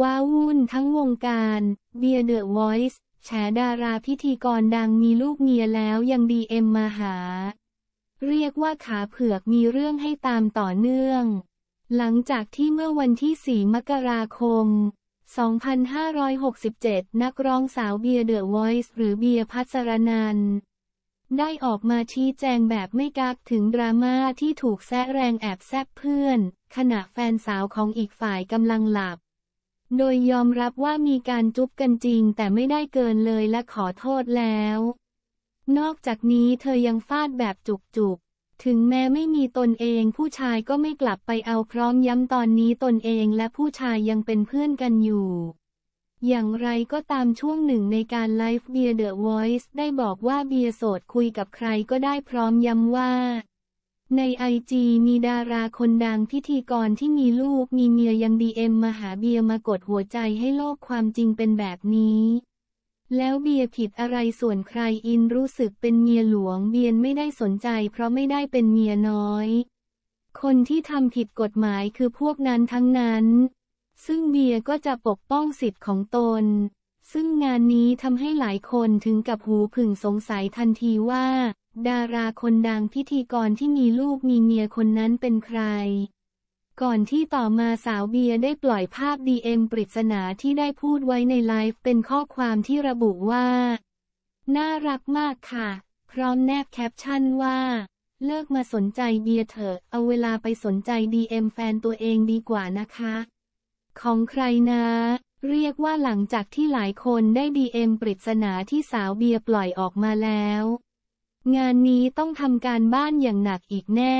ว้าวุ่นทั้งวงการ เบียเดอะวอยซ์แฉดาราพิธีกรดังมีลูกเมียแล้วยังดีเอ็มมาหา เรียกว่าขาเผือกมีเรื่องให้ตามต่อเนื่อง หลังจากที่เมื่อวันที่ 4 มกราคม 2567 นักร้องสาวเบียเดอะวอยซ์หรือเบียพัสรนันได้ออกมาชี้แจงแบบไม่กักถึงดราม่าที่ถูกแซะแรงแอบแซบเพื่อน ขณะแฟนสาวของอีกฝ่ายกำลังหลับโดยยอมรับว่ามีการจุ๊บกันจริงแต่ไม่ได้เกินเลยและขอโทษแล้ว นอกจากนี้เธอยังฟาดแบบจุกจุกถึงแม้ไม่มีตนเองผู้ชายก็ไม่กลับไปเอาพร้อมย้ำตอนนี้ตนเองและผู้ชายยังเป็นเพื่อนกันอยู่ อย่างไรก็ตามช่วงหนึ่งในการไลฟ์เบียร์เดอะวอยซ์ได้บอกว่าเบียร์โสดคุยกับใครก็ได้พร้อมย้ำว่าในไอจีมีดาราคนดังพิธีกรที่มีลูกมีเมียยังดีเอ็มมาหาเบียมากดหัวใจให้โลกความจริงเป็นแบบนี้ แล้วเบียผิดอะไรส่วนใครอินรู้สึกเป็นเมียหลวงเบียนไม่ได้สนใจ เพราะไม่ได้เป็นเมียน้อย คนที่ทำผิดกฎหมายคือพวกนั้นทั้งนั้น ซึ่งเบียก็จะปกป้องสิทธิ์ของตน ซึ่งงานนี้ทำให้หลายคนถึงกับหูผึ่งสงสัยทันทีว่าดาราคนดังพิธีกรที่มีลูกมีเมียคนนั้นเป็นใคร ก่อนที่ต่อมาสาวเบียได้ปล่อยภาพดีเอ็มปริศนาที่ได้พูดไว้ในไลฟ์เป็นข้อความที่ระบุว่า น่ารักมากค่ะ พร้อมแนบแคปชั่นว่า เลิกมาสนใจเบียเถอะเอาเวลาไปสนใจดีเอ็มแฟนตัวเองดีกว่านะคะ ของใครนะ เรียกว่าหลังจากที่หลายคนได้ดีเอ็มปริศนาที่สาวเบียปล่อยออกมาแล้วงานนี้ต้องทำการบ้านอย่างหนักอีกแน่